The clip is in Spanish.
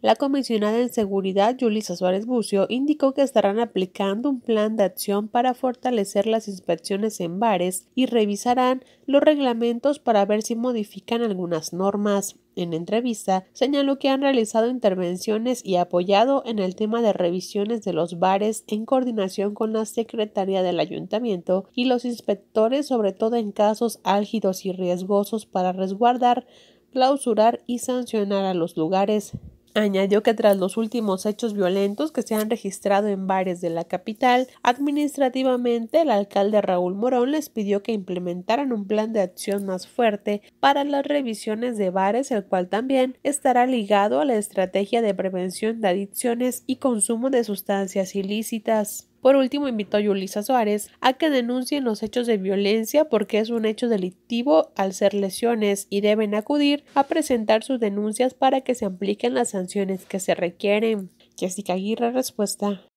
La comisionada en seguridad, Yulisa Suárez Bucio, indicó que estarán aplicando un plan de acción para fortalecer las inspecciones en bares y revisarán los reglamentos para ver si modifican algunas normas. En entrevista, señaló que han realizado intervenciones y apoyado en el tema de revisiones de los bares en coordinación con la Secretaría del Ayuntamiento y los inspectores, sobre todo en casos álgidos y riesgosos para resguardar, clausurar y sancionar a los lugares. Añadió que tras los últimos hechos violentos que se han registrado en bares de la capital, administrativamente el alcalde Raúl Morón les pidió que implementaran un plan de acción más fuerte para las revisiones de bares, el cual también estará ligado a la estrategia de prevención de adicciones y consumo de sustancias ilícitas. Por último, invitó a Yulisa Suárez a que denuncien los hechos de violencia porque es un hecho delictivo al ser lesiones y deben acudir a presentar sus denuncias para que se apliquen las sanciones que se requieren. Jessica Aguirre, respuesta.